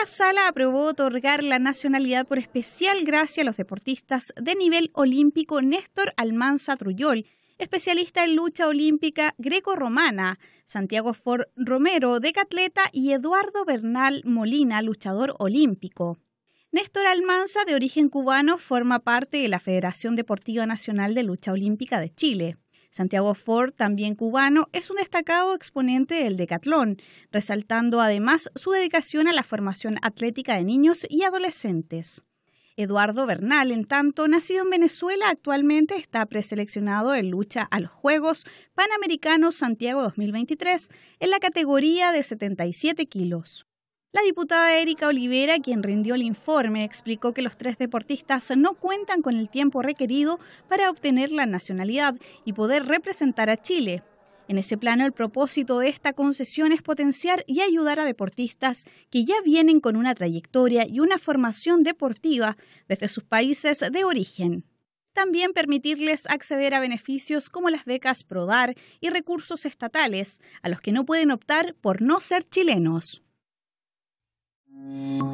la sala aprobó otorgar la nacionalidad por especial gracia a los deportistas de nivel olímpico Néstor Almanza Truyol, especialista en lucha olímpica greco-romana, Santiago Ford Romero, decatleta y Eduardo Bernal Molina, luchador olímpico. Néstor Almanza, de origen cubano, forma parte de la Federación Deportiva Nacional de Lucha Olímpica de Chile. Santiago Ford, también cubano, es un destacado exponente del decatlón, resaltando además su dedicación a la formación atlética de niños y adolescentes. Eduardo Bernal, en tanto, nacido en Venezuela, actualmente está preseleccionado en lucha a los Juegos Panamericanos Santiago 2023 en la categoría de 77 kilos. La diputada Erika Olivera, quien rindió el informe, explicó que los tres deportistas no cuentan con el tiempo requerido para obtener la nacionalidad y poder representar a Chile. En ese plano, el propósito de esta concesión es potenciar y ayudar a deportistas que ya vienen con una trayectoria y una formación deportiva desde sus países de origen. También permitirles acceder a beneficios como las becas PRODAR y recursos estatales, a los que no pueden optar por no ser chilenos. Mm-hmm.